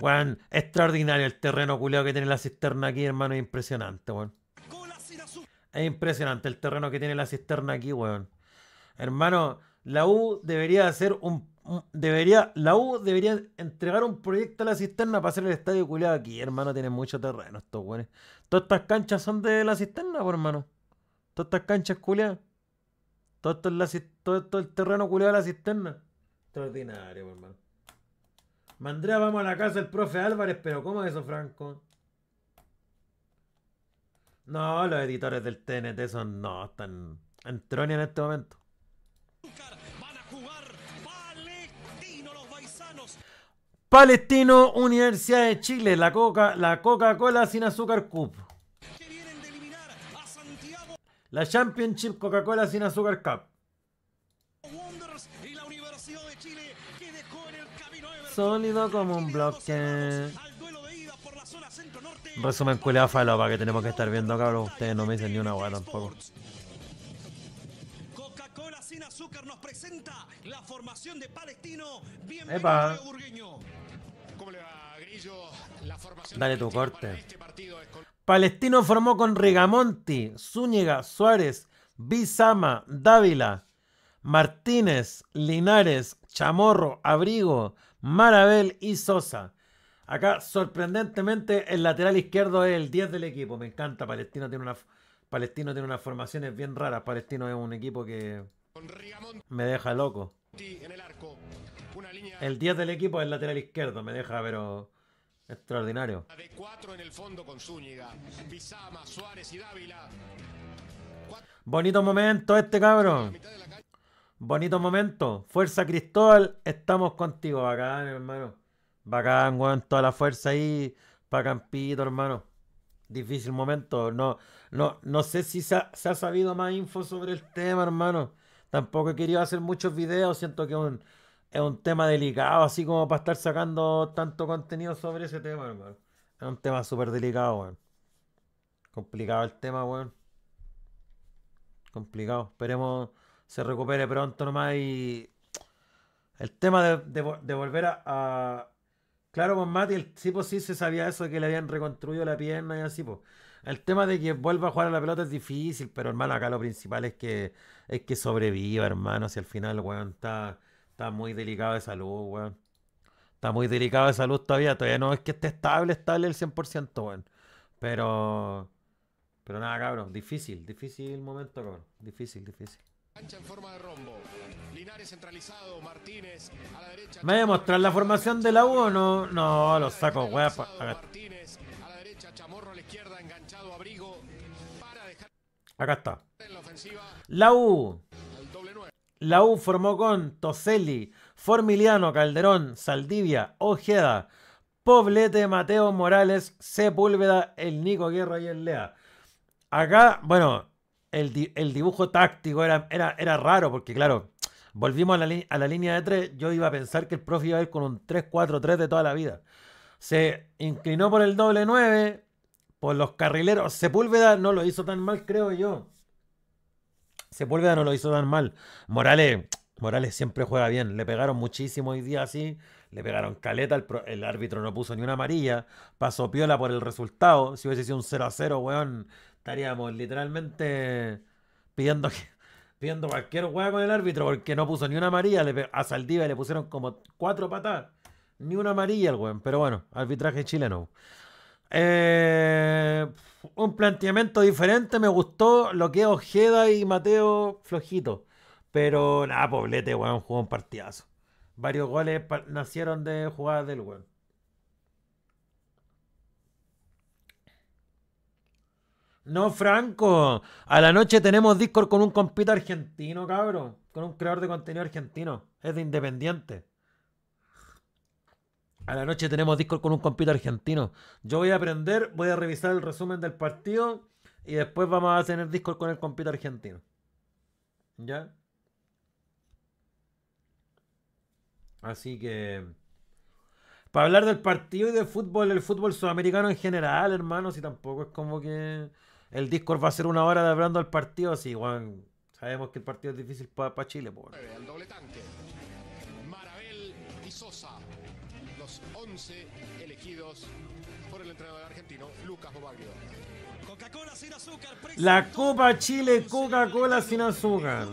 Bueno, extraordinario el terreno culeado que tiene la cisterna aquí, hermano. Es impresionante, weón. Es impresionante el terreno que tiene la cisterna aquí, weón. Hermano, la U debería hacer un, debería la U debería entregar un proyecto a la cisterna para hacer el estadio culeado aquí, hermano, tiene mucho terreno estos weones. Todas estas canchas son de la cisterna, por hermano. Todas estas canchas culeadas. Todo, todo, el terreno culeado de la cisterna. Extraordinario, hermano. Mandrea, vamos a la casa del profe Álvarez, pero ¿cómo es eso, Franco? No, los editores del TNT son no, están en en este momento. Palestino, Universidad de Chile, la Coca, la Coca-Cola sin azúcar cup. La Championship Coca-Cola sin azúcar cup. sólido como un bloque. Resumen culeado falopa que tenemos que estar viendo, cabrón. Ustedes no me dicen ni una hueá tampoco. coca sin azúcar nos presenta la formación de Palestino. Dale tu corte. Este Palestino formó con Rigamonti, Zúñiga, Suárez, Bizama, Dávila, Martínez, Linares, Chamorro, Abrigo, Marabel y Sosa. Acá, sorprendentemente, el lateral izquierdo es el 10 del equipo. Me encanta. Palestino tiene, una, Palestino tiene unas formaciones bien raras. Palestino es un equipo que me deja loco. El 10 del equipo es el lateral izquierdo. Me deja, pero... Extraordinario. Bonito momento este cabrón. Bonito momento. Fuerza Cristóbal, estamos contigo. Bacán, hermano. Bacán, weón. Toda la fuerza ahí para Campito, hermano. Difícil momento. No, no, no sé si se ha, sabido más info sobre el tema, hermano. Tampoco he querido hacer muchos videos. Siento que es un, es un tema delicado, así como para estar sacando tanto contenido sobre ese tema, hermano. Es un tema súper delicado, weón. Complicado el tema, weón. Complicado. Esperemos se recupere pronto nomás y el tema de, volver a, Claro, con pues, Mati, el tipo sí se sabía eso, que le habían reconstruido la pierna y así, pues. El tema de que vuelva a jugar a la pelota es difícil, pero hermano, acá lo principal es que es que sobreviva, hermano. Si al final, weón, está, está muy delicado de salud, weón. Está muy delicado de salud todavía. Todavía no es que esté estable, estable el 100%, weón. Pero... Pero nada, cabrón. Difícil, difícil momento, cabrón. Difícil, difícil. ¿Me voy a mostrar la formación de la U no? No, lo saco, weá. a la derecha, a la izquierda, enganchado Abrigo Acá está. La U. La U formó con Toselli, Formiliano, Calderón, Saldivia, Ojeda, Poblete, Mateo Morales, Sepúlveda, el Nico Guerra y el Lea. Acá, bueno, el, dibujo táctico era, era, era, raro, porque claro, volvimos a la, a la línea de tres yo iba a pensar que el profe iba a ir con un 3-4-3 de toda la vida. Se inclinó por el doble 9, por los carrileros. Sepúlveda no lo hizo tan mal, creo yo. Sepúlveda no lo hizo tan mal. Morales, Morales siempre juega bien. Le pegaron muchísimo hoy día así. Le pegaron caleta. El, árbitro no puso ni una amarilla. Pasó piola por el resultado. Si hubiese sido un 0 a 0, weón, estaríamos literalmente pidiendo que, pidiendo cualquier hueá con el árbitro porque no puso ni una amarilla. Le, a y le pusieron como cuatro patadas. Ni una amarilla el weón. Pero bueno, arbitraje chileno. Eh, un planteamiento diferente. Me gustó lo que Ojeda y Mateo flojito. Pero nada, Poblete, weón, jugó un partidazo. Varios goles nacieron de jugadas del weón. No, Franco. A la noche tenemos Discord con un compito argentino, cabro, Con un creador de contenido argentino. Es de independiente. A la noche tenemos Discord con un compito argentino. Yo voy a aprender, voy a revisar el resumen del partido y después vamos a tener Discord con el compito argentino. ¿Ya? Así que... Para hablar del partido y del fútbol, el fútbol sudamericano en general, hermano, si tampoco es como que el Discord va a ser una hora de hablando al partido, así, Juan. Sabemos que el partido es difícil para Chile, por. El doble tanque. Marabel y Sosa. Los 11 elegidos por el entrenador argentino, Lucas La Copa Chile Coca-Cola sin azúcar.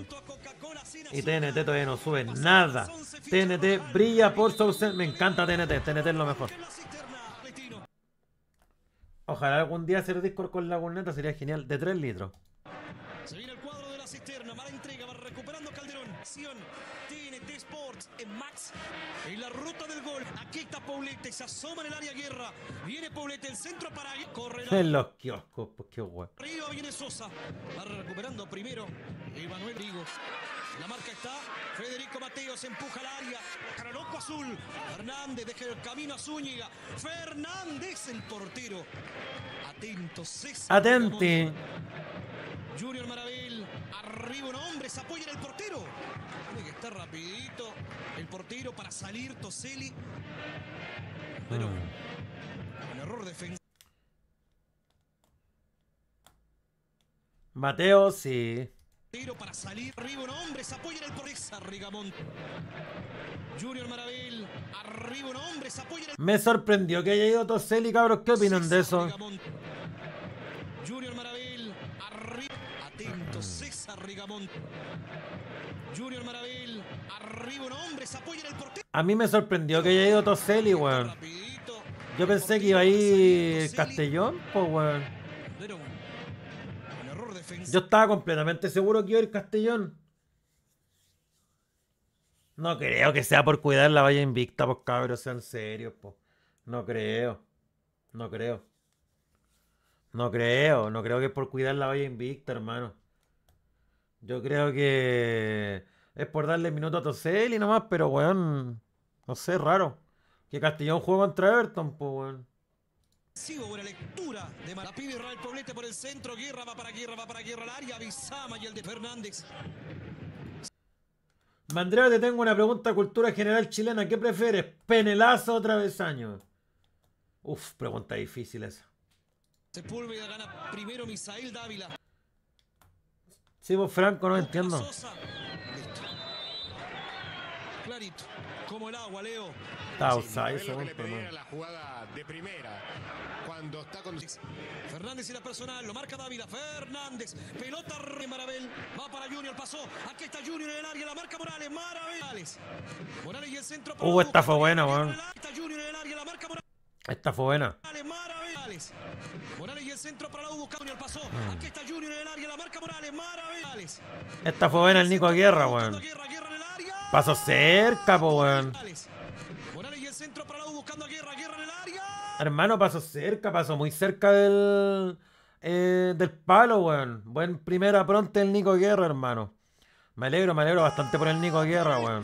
Y TNT todavía no sube nada. TNT brilla por usted, Me encanta TNT. TNT es lo mejor. Ojalá algún día hacer Discord con la Laguneta sería genial. De 3 litros. Se viene el cuadro de la cisterna. Mala intriga. Va recuperando Calderón. Sion en Max. En la ruta del gol. Aquí está Paulete. Se asoma en el área guerra. Viene Paulete. El centro para. Corre. La... Los kioscos, pues, Arriba viene Sosa. Va recuperando primero. Emanuel Vigo. La marca está. Federico Mateos empuja al área. Caraloco azul. Fernández deja el camino a Zúñiga. Fernández el portero. Atento, César. Atente. Junior Maravil, arriba un hombre, se apoya en el portero. Tiene que estar rapidito el portero para salir Toselli. Pero ah. un error defensivo. Mateo, sí. Tiro para salir arriba un hombre, se apoya en el portero. Junior Maravil, arriba un hombre, se apoya en el... Me sorprendió que haya ido Toselli, cabros. ¿Qué opinan de eso? Junior a mí me sorprendió que haya ido Toseli, weón. Yo pensé que iba a ir Castellón, pues weón. Yo estaba completamente seguro que iba a ir Castellón. No creo que sea por cuidar la valla invicta, pues cabros, sean serios, pues. No creo. No creo. No creo, no creo que por cuidar la valla invicta, hermano. Yo creo que es por darle minuto a Toselli nomás, pero weón, no sé, raro. Que Castellón juega contra Everton, pues weón. Buena lectura de Poblete por el centro. Guerra va para Guerra, va para Guerra al área. Bizama y el de Fernández. Mandreo, te tengo una pregunta cultura general chilena. ¿Qué prefieres? ¿Penelazo o travesaño? Uf, pregunta difícil esa. Sepúlveda gana primero Misael Dávila. Sí, vos pues, Franco, no entiendo. Clarito, como el agua, Leo. Está usado la jugada de primera. Cuando está con Fernández y la personal, lo marca Dávila. Fernández, pelota de va para Junior, pasó. Aquí está Junior en el área, la marca Morales, Morales. Morales y el centro. Uh, esta fue buena, weón. Está Junior en el área, la marca Morales. Esta fue buena. Morales. Morales y el centro para la U. Junior pasó. Aquí está Junior en el área. La marca Morales. Morales. Esta fue buena el Nico Aguirre, weón. Pasó cerca, po, weón. Morales y el centro para la U buscando a Guerra. Guerra en el área. Hermano, pasó cerca, pasó muy cerca del. Eh, del palo, weón. Buen primera pronta el Nico Guerra, hermano. Me alegro, me alegro bastante por el Nico Guerra, weón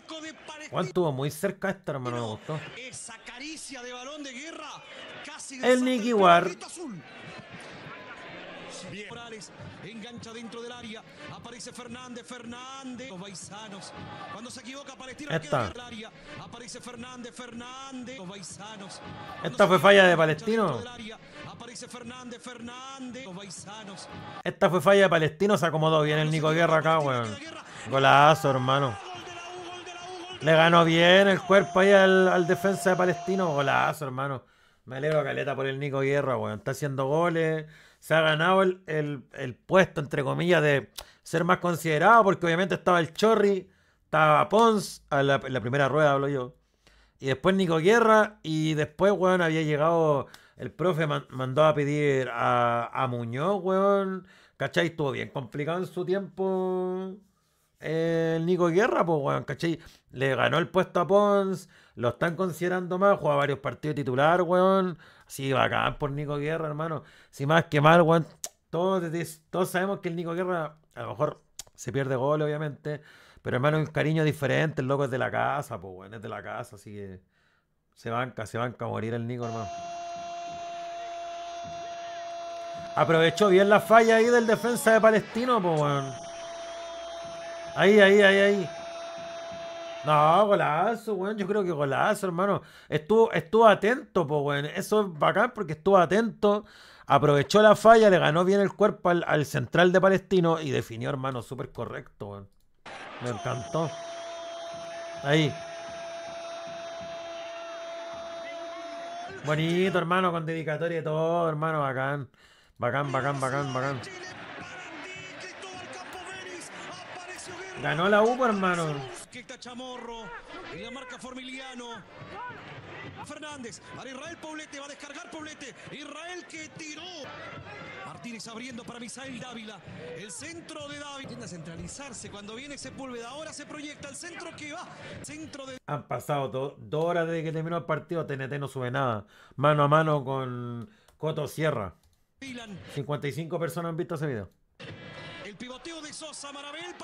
auténtico de Juan estuvo muy cerca esta, hermano. Me gustó. Esa caricia de balón de guerra. Casi el Nicky Bien. Morales engancha dentro del área. Aparece Fernández, Fernández. Los paisanos. Cuando se equivoca Palestina Esta. queda área. Aparece Fernández, Fernández. Los paisanos. Esta fue falla de Palestino. Aparece Fernández, Fernández. Los paisanos. Esta fue falla de Palestino. Se acomodó bien el Nico Guerra acá, weón. Golazo, hermano. Le ganó bien el cuerpo ahí al, defensa de Palestino. Golazo, hermano. Me alegro caleta por el Nico Guerra, weón. Está haciendo goles. Se ha ganado el, puesto, entre comillas, de ser más considerado, porque obviamente estaba el Chorri, estaba Pons, a la, en la primera rueda hablo yo. Y después Nico Guerra, y después, weón, había llegado. El profe mandó a pedir a, a Muñoz, weón. ¿Cachai? Estuvo bien complicado en su tiempo el Nico Guerra, pues, weón, ¿cachai? Le ganó el puesto a Pons, lo están considerando más, juega varios partidos titular, weón. Sí, bacán por Nico Guerra, hermano. Si más que mal, weón, todos, todos sabemos que el Nico Guerra a lo mejor se pierde gol, obviamente. Pero hermano, un cariño diferente, el loco es de la casa, pues, weón, es de la casa, así que se banca, se banca a morir el Nico, hermano. Aprovechó bien la falla ahí del defensa de Palestino, pues, weón. Ahí, ahí, ahí, ahí. No, golazo, weón. Yo creo que golazo, hermano. Estuvo, estuvo atento, pues, weón. Eso es bacán porque estuvo atento. Aprovechó la falla, le ganó bien el cuerpo al, al central de Palestino y definió, hermano, súper correcto, weón. Me encantó. Ahí. Bonito, hermano, con dedicatoria y todo, hermano, bacán. Bacán, bacán, bacán, bacán. Ganó la U, hermano. está Chamorro. la marca Formiliano. Fernández. Para Israel Poblete. Va a descargar Poblete. Israel que tiró. Martínez abriendo para Misael Dávila. El centro de Dávila. Tiene a centralizarse. Cuando viene ese Sepúlveda. Ahora se proyecta el centro que va. Centro de. Han pasado dos horas desde que terminó el partido. TNT no sube nada. Mano a mano con Coto Sierra. 55 personas han visto ese video. El pivoteo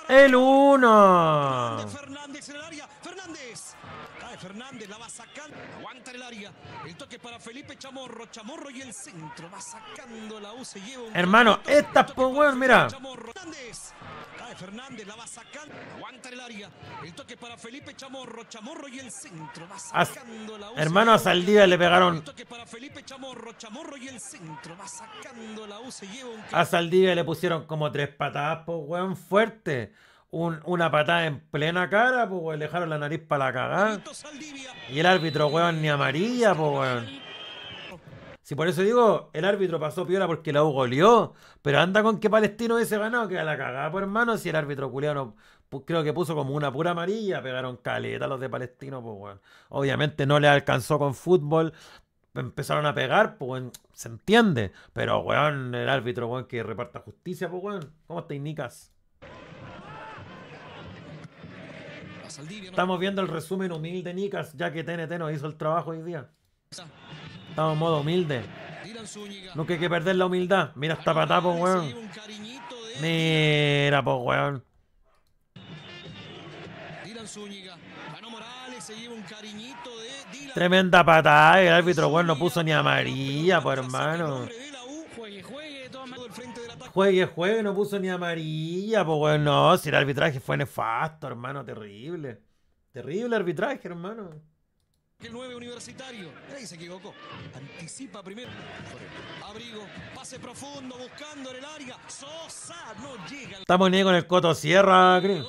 el 1. Fernández en el área. Fernández. Cae Fernández, la va sacando. Aguanta el área. El toque para Felipe Chamorro. Chamorro y el centro. Va sacando la U. Se lleva un Hermano, esta pues weón, mira. Fernández. Cae Fernández, la va sacando. Aguanta el área. El toque para Felipe Chamorro. Chamorro y el centro. Va sacando la U. Hermano, a Saldivia le pegaron. El toque para Felipe Chamorro. Chamorro y el centro. Va sacando la U. Se lleva un. A Saldivia le pusieron como tres patadas, pues weón fuerte. una patada en plena cara, pues, weón, dejaron la nariz para la cagada. Y el árbitro, weón, ni amarilla, pues, Si por eso digo, el árbitro pasó piola porque la U goleó, pero anda con que Palestino ese ganado, que a la cagada, por hermano, si el árbitro culiano creo que puso como una pura amarilla, pegaron caleta los de Palestino, pues, Obviamente no le alcanzó con fútbol, empezaron a pegar, pues, se entiende. Pero, weón, el árbitro, weón, que reparta justicia, pues, weón. ¿Cómo estáis, Nicas? Estamos viendo el resumen humilde, Nicas, ya que TNT nos hizo el trabajo hoy día. Estamos en modo humilde. Nunca hay que perder la humildad. Mira esta patada, pues, weón. Mira, pues, weón. Tremenda patada. El árbitro, bueno, no puso ni amarilla, por hermano. Juegue, juegue, no puso ni amarilla, pues bueno, si el arbitraje fue nefasto, hermano, terrible. Terrible arbitraje, hermano. El 9 universitario. Ahí se equivocó. Anticipa primero. Abrigo. Pase profundo. Buscando en el área. Sosa no llega. Estamos ni con el Coto Sierra, creo.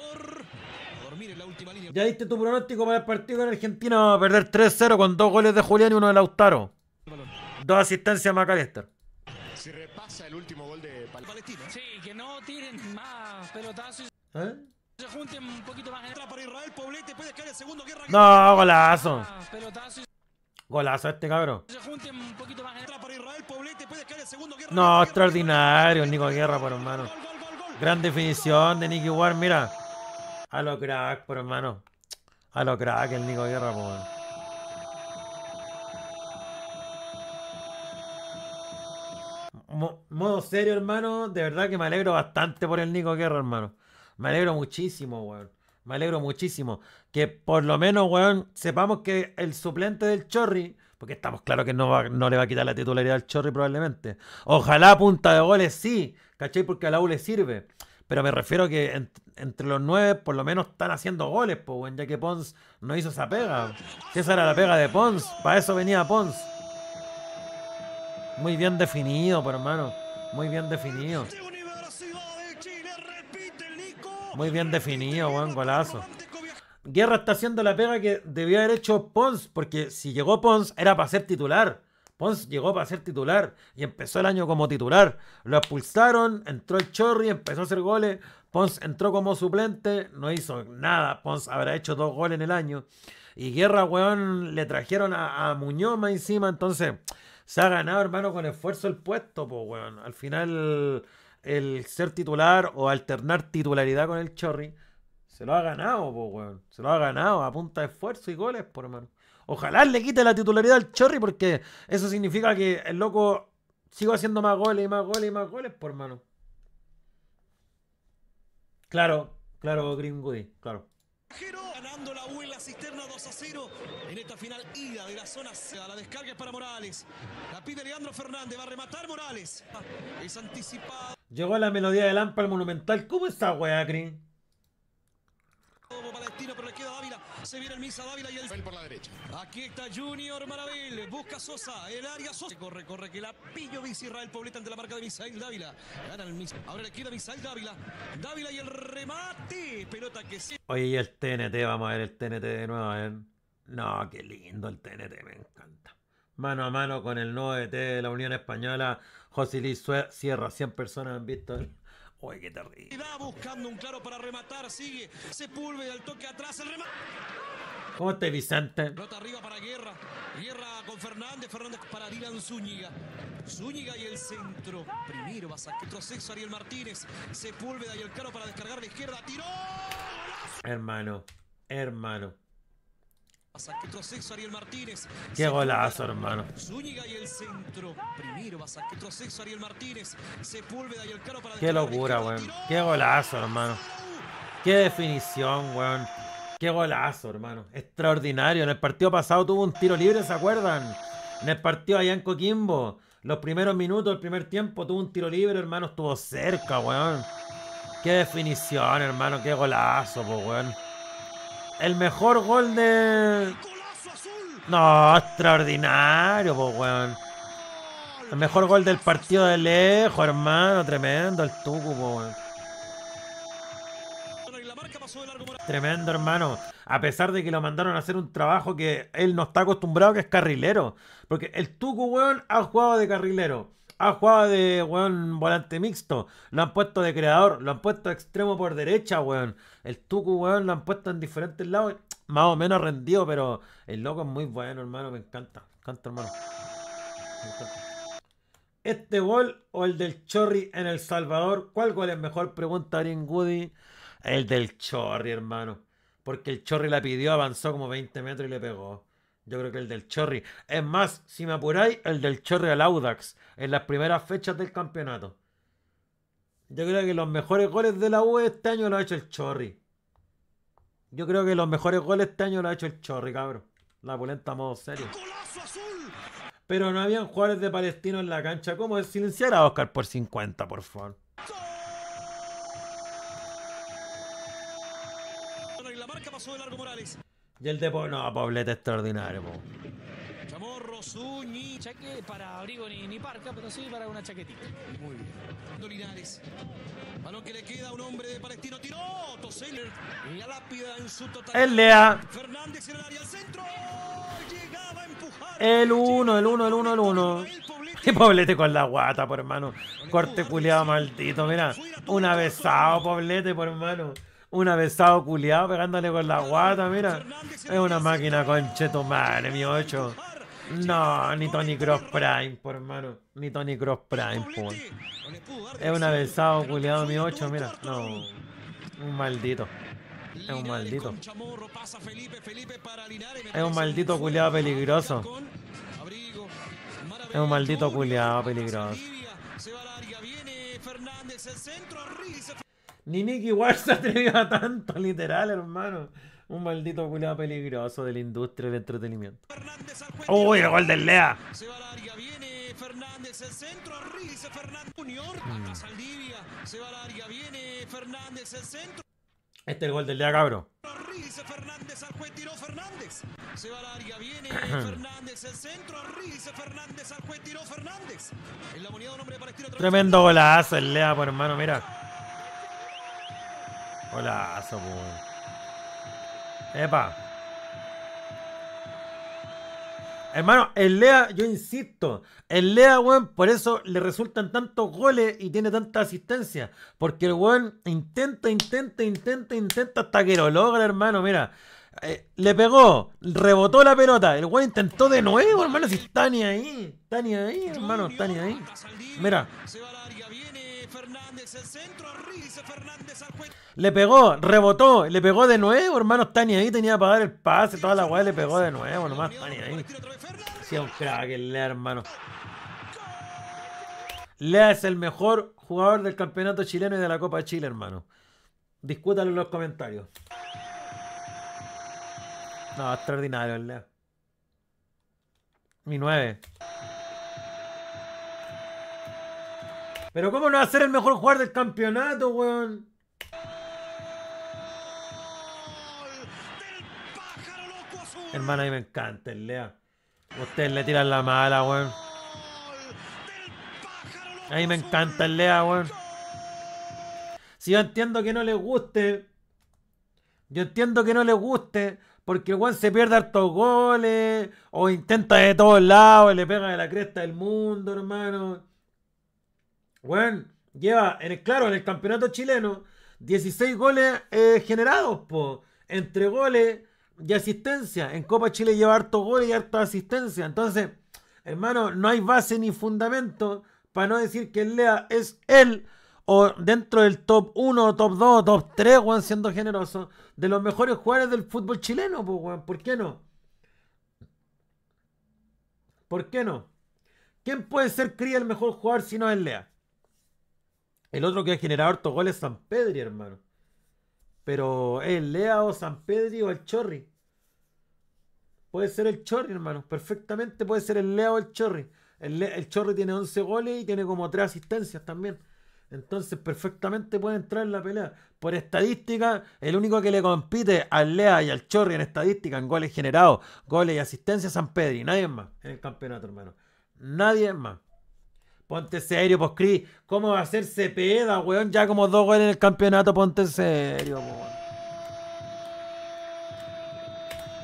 Ya diste tu pronóstico para el partido en Argentina. Va a perder 3-0 con dos goles de Julián y uno de Lautaro. Dos asistencias a Macalester. Se repasa el último gol de Palestina. Sí, que no tiren más pelotazos. ¿Eh? Se junten un poquito más. Entra para Israel Poblete, puede caer el segundo. Guerra. No, golazo. Ah, Pelotazo. Golazo este cabrón. Se junten un poquito más. Entra para Israel Poblete, puede caer el segundo. Guerra. No, extraordinario, Nico Guerra, por hermano. Gran definición de Nicky Ward, mira. A lo crack, por hermano. A lo crack el Nico Guerra, weón. modo serio, hermano. De verdad que me alegro bastante por el Nico Guerra, hermano. Me alegro muchísimo, weón. Me alegro muchísimo. Que por lo menos, weón, sepamos que el suplente del Chorri, porque estamos claros que no, va, no le va a quitar la titularidad al Chorri probablemente. Ojalá punta de goles sí, ¿cachai? Porque a la U le sirve. Pero me refiero que entre los nueve por lo menos están haciendo goles, pues, ya que Pons no hizo esa pega. esa era la pega de Pons, para eso venía Pons. Muy bien definido, hermano. Muy bien definido. Muy bien definido, buen golazo. Guerra está haciendo la pega que debió haber hecho Pons, porque si llegó Pons era para ser titular. Pons llegó para ser titular y empezó el año como titular. Lo expulsaron, entró el Chorri, empezó a hacer goles. Pons entró como suplente, no hizo nada. Pons habrá hecho dos goles en el año. Y Guerra, weón, le trajeron a, a Muñoz encima. Entonces, se ha ganado, hermano, con esfuerzo el puesto, pues, weón. Al final, el ser titular o alternar titularidad con el Chorri, se lo ha ganado, pues, weón. Se lo ha ganado a punta de esfuerzo y goles, por hermano. Ojalá le quite la titularidad al Chorri porque eso significa que el loco sigo haciendo más goles y más goles y más goles por mano. Claro, claro, Green claro. Ganando la U en la cisterna 2 a 0 en esta final ida de la zona La descarga es para Morales. La pide Leandro Fernández, va a rematar Morales. Es anticipado. Llegó la melodía de Lampa al Monumental. ¿Cómo está, weá, Green? para Palestino, pero le queda Dávila. Se viene el Misa Dávila y el. por la derecha. Aquí está Junior Maravil. Busca Sosa. El área Sosa. Corre, corre. Que la pillo bicira Israel Pobleta ante la marca de Misael Dávila. Gana el Misa. Ahora le queda Misael Dávila. Dávila y el remate. Pelota que sí. Oye, y el TNT. Vamos a ver el TNT de nuevo. ¿eh? No, qué lindo el TNT. Me encanta mano a mano con el nuevo e t de la Unión Española, José Luis Sierra. 100 personas han visto Oye qué terrible. Va buscando un claro para rematar, sigue Sepúlveda el toque atrás, el remate. ¿Cómo Vicente? arriba para Guerra. Guerra con Fernández. Fernández para Dylan Zúñiga. Zúñiga y el centro. Primero va a sacar sexo Ariel Martínez. Sepúlveda y el claro para descargar de izquierda. ¡Tiró! Hermano, hermano. Qué golazo, hermano. Zúñiga y el centro. Primero Ariel Martínez. Sepúlveda y el Qué locura, weón. Qué golazo, hermano. Qué definición, weón. Qué golazo, hermano. Extraordinario. En el partido pasado tuvo un tiro libre, ¿se acuerdan? En el partido allá en Coquimbo. Los primeros minutos, el primer tiempo, tuvo un tiro libre, hermano. Estuvo cerca, weón. Qué definición, hermano. Qué golazo, pues weón. El mejor gol de... No, extraordinario, pues, weón. El mejor gol del partido de lejos, hermano. Tremendo el Tucu, po, weón. Tremendo, hermano. A pesar de que lo mandaron a hacer un trabajo que él no está acostumbrado, que es carrilero. Porque el Tucu, weón, ha jugado de carrilero. Ha jugado de, weón, volante mixto. Lo han puesto de creador. Lo han puesto extremo por derecha, weón. El Tuku, weón, lo han puesto en diferentes lados. Más o menos rendido, pero el loco es muy bueno, hermano. Me encanta. Me encanta, hermano. Me encanta. ¿Este gol o el del Chorri en El Salvador? ¿Cuál gol es mejor? Pregunta Arin Goody. El del Chorri, hermano. Porque el Chorri la pidió, avanzó como 20 metros y le pegó. Yo creo que el del Chorri. Es más, si me apuráis, el del Chorri al Audax en las primeras fechas del campeonato. Yo creo que los mejores goles de la U este año lo ha hecho el Chorri. Yo creo que los mejores goles este año lo ha hecho el Chorri, cabrón. La polenta modo serio. Pero no habían jugadores de Palestino en la cancha. ¿Cómo es silenciar a Oscar por 50, por favor? La marca pasó de largo Morales. Y el de No, Poblete extraordinario, po. Chamorro, Zuñi, chaqueta para abrigo ni, ni, parca, pero sí para una chaquetita. Muy bien. Dolinares. Balón que le queda a un hombre de Palestino. Tiró Toseller. La lápida en su totalidad. El Lea. Fernández en el área al centro. Llegaba El uno, el uno, el uno, el uno. Qué Poblete con la guata, por hermano. Corte culiado maldito, mira. Un avesado, Poblete, por hermano. Un avesado culiado pegándole con la guata, mira. Es una máquina cheto madre, mi 8. No, ni Tony Cross Prime, por hermano. Ni Tony Cross Prime, por. Es un avesado culiado, mi 8, mira. No. Un maldito. Es un maldito. Es un maldito culiado peligroso. Es un maldito culiado peligroso. Se va el centro, ni Nicky Ward se atrevió a tanto, literal, hermano. Un maldito culiado peligroso de la industria del entretenimiento. ¡Uy, el gol del Lea! Se va al área, viene Fernández, el centro, Riz, Fernández Junior, mm. Saldivia, se va al área, viene Fernández, el centro. Este es el gol del día, cabro. Riz, Fernández, al juez tiró Fernández. Se va al área, viene Fernández, el centro, Riz, Fernández, al juez tiró Fernández. En la moneda, un hombre para estilo Tremendo golazo el Lea, por hermano, mira. Hola, Epa. Hermano, el Lea, yo insisto, el Lea, weón, por eso le resultan tantos goles y tiene tanta asistencia. Porque el weón intenta, intenta, intenta, intenta hasta que lo logra, hermano. Mira, eh, le pegó, rebotó la pelota. El weón intentó de nuevo, hermano. Si está ni ahí, está ni ahí, hermano, está ni ahí. Mira. Fernández, el centro, Le pegó, rebotó, le pegó de nuevo, hermano. ni ahí tenía para dar el pase, toda la weá le pegó de nuevo, nomás ni ahí. el Lea, hermano. Lea es el mejor jugador del campeonato chileno y de la Copa de Chile, hermano. Discútalo en los comentarios. No, extraordinario el Lea. Mi 9. Pero ¿cómo no va a ser el mejor jugador del campeonato, weón? Hermano, a mí me encanta el Lea. Ustedes le tiran la mala, weón. A mí me encanta el Lea, weón. Si yo entiendo que no le guste, yo entiendo que no le guste, porque el weón se pierde hartos goles, o intenta de todos lados, le pega de la cresta del mundo, hermano bueno, lleva, en claro, en el campeonato chileno, 16 goles eh, generados, po, entre goles y asistencia. En Copa Chile lleva hartos goles y harta asistencia. Entonces, hermano, no hay base ni fundamento para no decir que Lea es él o dentro del top 1, top 2, top 3, weón, siendo generoso, de los mejores jugadores del fútbol chileno, pues, ¿por qué no? ¿Por qué no? ¿Quién puede ser Cría el mejor jugador si no es Lea? El otro que ha generado harto goles es San Pedri, hermano. Pero el Lea o San Pedri o el Chorri. Puede ser el Chorri, hermano. Perfectamente puede ser el Lea o el Chorri. El, Chorri tiene 11 goles y tiene como 3 asistencias también. Entonces perfectamente puede entrar en la pelea. Por estadística, el único que le compite al Lea y al Chorri en estadística, en goles generados, goles y asistencia, San Pedri. Nadie más en el campeonato, hermano. Nadie más. Ponte serio, pues Cris. ¿Cómo va a ser Cepeda, weón? Ya como dos goles en el campeonato, ponte serio, weón.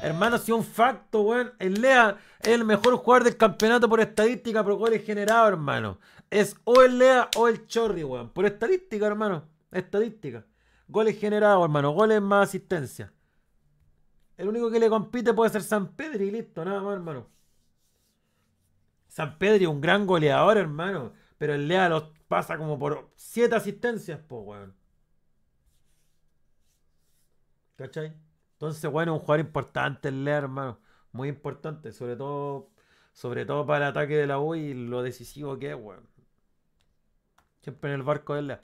Hermano, si un facto, weón. El Lea es el mejor jugador del campeonato por estadística, por goles generados, hermano. Es o el Lea o el Chorri, weón. Por estadística, hermano. Estadística. Goles generados, hermano. Goles más asistencia. El único que le compite puede ser San Pedro y listo, nada más, hermano. San Pedro es un gran goleador, hermano. Pero el Lea los pasa como por siete asistencias, po, weón. ¿Cachai? Entonces, bueno, un jugador importante el Lea, hermano. Muy importante, sobre todo, sobre todo para el ataque de la U y lo decisivo que es, weón. Siempre en el barco del Lea.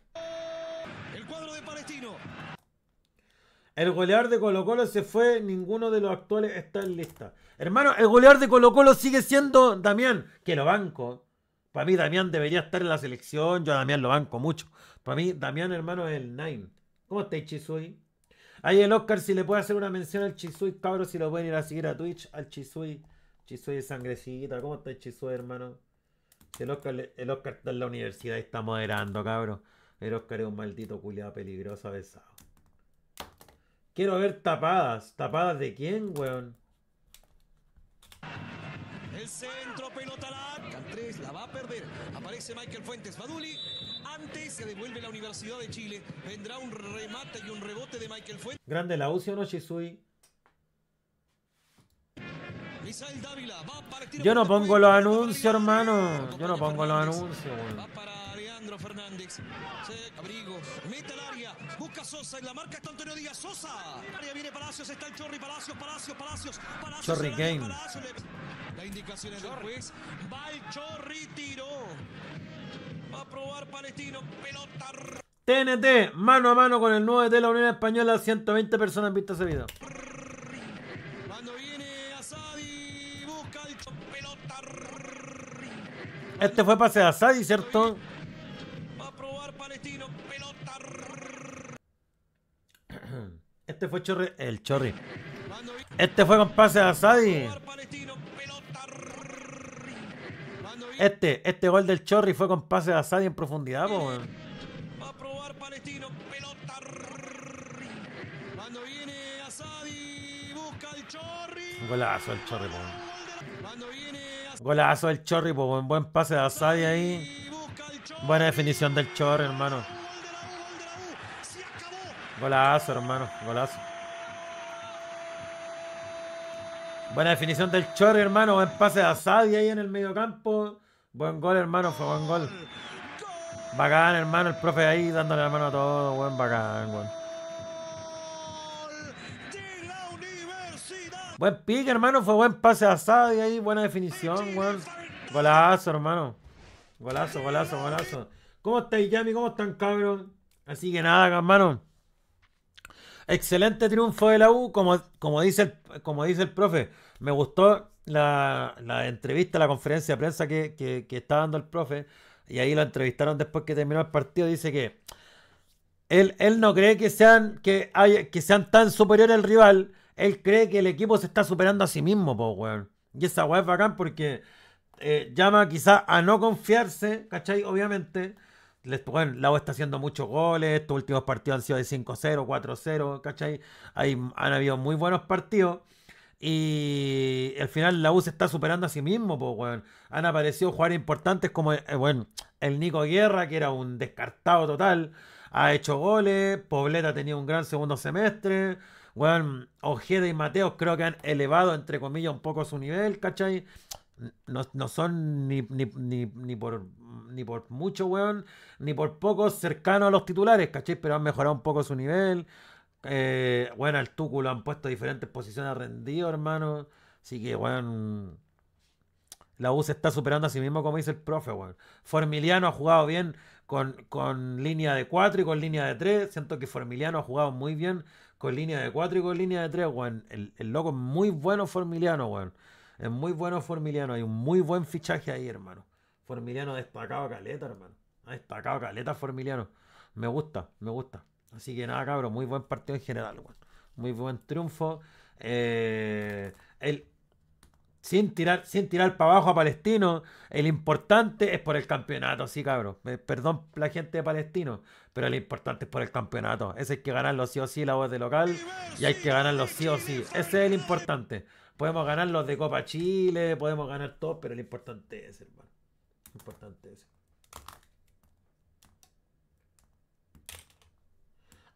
El El goleador de Colo Colo se fue, ninguno de los actuales está en lista. Hermano, el goleador de Colo Colo sigue siendo Damián, que lo banco. Para mí Damián debería estar en la selección, yo a Damián lo banco mucho. Para mí Damián, hermano, es el Nine. ¿Cómo está Chisui? Ahí el Oscar, si le puede hacer una mención al Chisui, cabrón, si lo pueden ir a seguir a Twitch, al Chisui. Chisui de sangrecita, ¿cómo está Chisui, hermano? el Oscar, el Oscar está en la universidad y está moderando, cabros. El Oscar es un maldito culiado peligroso, besado. Quiero ver tapadas. ¿Tapadas de quién, weón? El centro, pelota la Cantrés, la va a perder. Aparece Michael Fuentes Baduli. Antes se devuelve la Universidad de Chile. Vendrá un remate y un rebote de Michael Fuentes. Grande la UCI o Yo no pongo los anuncios, hermano. Yo no pongo los anuncios, Alejandro Fernández. Se abrigo. Mete al área. Busca Sosa. En la marca está Antonio Díaz. Sosa. Área viene Palacios. Está el Chorri. Palacios. Palacios. Palacios. Palacios. Chorri Game. Palacios, La indicación es del juez. Va el Chorri. Tiró. Va a probar Palestino. Pelota. TNT. Mano a mano con el 9 de la Unión Española. 120 personas vistas ese video. Cuando viene Asadi. Busca el pelota. Este fue pase a Asadi, ¿cierto? Este fue chorri, el Chorri. Este fue con pase a Asadi. Este, este gol del Chorri fue con pase a Asadi en profundidad, po, a probar Palestino, pelota. Cuando viene busca el Chorri. Golazo el Chorri, Cuando Golazo el Chorri, po, buen, buen pase de Asadi ahí. Buena definición del Chorri, hermano. Golazo, hermano, golazo. Buena definición del Chorri, hermano. Buen pase de Asadi ahí en el mediocampo. Buen gol, hermano. Fue buen gol. Bacán, hermano. El profe ahí dándole la mano a todo. Buen bacán, buen. Buen pique, hermano. Fue buen pase a y ahí. Buena definición, buen. Golazo, hermano. Golazo, golazo, golazo. ¿Cómo estáis, Yami? ¿Cómo están, cabrón? Así que nada, hermano. Excelente triunfo de la U, como, como, dice, el, como dice el profe. Me gustó la, entrevista, la conferencia de prensa que, que, está dando el profe. Y ahí lo entrevistaron después que terminó el partido. Dice que él, él no cree que sean, que, hay, que sean tan superiores al rival. Él cree que el equipo se está superando a sí mismo, po, weón. Y esa weá es bacán porque eh, llama quizás a no confiarse, ¿cachai? Obviamente bueno, la U está haciendo muchos goles, estos últimos partidos han sido de 5-0, 4-0, ¿cachai? han habido muy buenos partidos. Y al final la U se está superando a sí mismo, pues, bueno. Han aparecido jugadores importantes como, eh, bueno, el Nico Guerra, que era un descartado total, ha hecho goles, Pobleta ha tenido un gran segundo semestre, bueno, Ojeda y Mateos creo que han elevado, entre comillas, un poco su nivel, ¿cachai? No, son ni, por, ni por mucho, weón, ni por poco cercanos a los titulares, ¿cachai? Pero han mejorado un poco su nivel. bueno, eh, al Tucu han puesto diferentes posiciones rendido, hermano. Así que, weón. La U se está superando a sí mismo, como dice el profe, weón. Formiliano ha jugado bien con, con línea de 4 y con línea de 3. Siento que Formiliano ha jugado muy bien con línea de 4 y con línea de 3, weón. El, el loco es muy bueno Formiliano, weón. Es muy bueno Formiliano. Hay un muy buen fichaje ahí, hermano. Formiliano destacado caleta, hermano. Ha destacado caleta Formiliano. Me gusta, me gusta. Así que nada, cabrón. Muy buen partido en general, Muy buen triunfo. Eh, sin tirar, sin tirar para abajo a Palestino, el importante es por el campeonato, sí, cabrón. Eh, perdón la gente de Palestino, pero el importante es por el campeonato. Ese hay que los sí o sí, la voz de local, y hay que los sí o sí. Ese es el importante. Podemos ganar los de Copa Chile, podemos ganar todos, pero lo importante es, hermano. Lo importante es.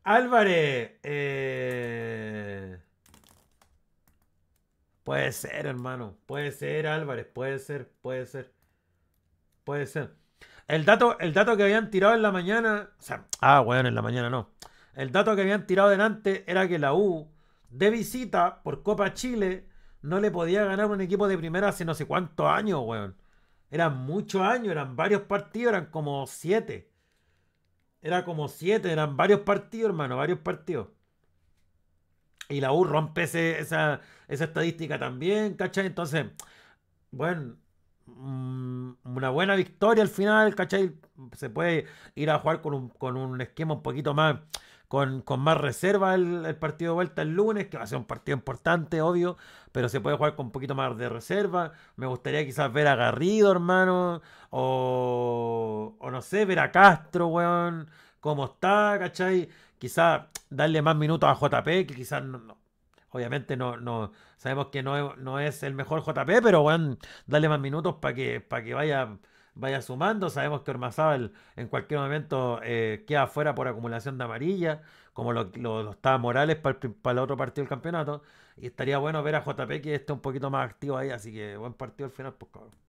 Álvarez. Eh, puede ser, hermano. Puede ser, Álvarez. Puede ser, puede ser. Puede ser. El dato, el dato que habían tirado en la mañana. O sea, ah, bueno, en la mañana no. El dato que habían tirado delante era que la U de visita por Copa Chile no le podía ganar un equipo de primera hace no sé cuántos años, weón. Eran muchos años, eran varios partidos, eran como siete. Era como siete, eran varios partidos, hermano, varios partidos. Y la U rompe esa, estadística también, ¿cachai? Entonces, bueno, mm, una buena victoria al final, ¿cachai? Se puede ir a jugar con un, con un esquema un poquito más con, con más reserva el, partido de vuelta el lunes, que va a ser un partido importante, obvio, pero se puede jugar con un poquito más de reserva. Me gustaría quizás ver a Garrido, hermano, o, o no sé, ver a Castro, weón, cómo está, ¿cachai? Quizás darle más minutos a JP, que quizás no, obviamente no, no sabemos que no, es el mejor JP, pero weón, darle más minutos para que, para que vaya vaya sumando. Sabemos que Ormazábal en cualquier momento eh, queda fuera por acumulación de amarilla, como lo, estaba Morales para el, otro partido del campeonato. Y estaría bueno ver a JP que esté un poquito más activo ahí, así que buen partido al final, pues cabrón.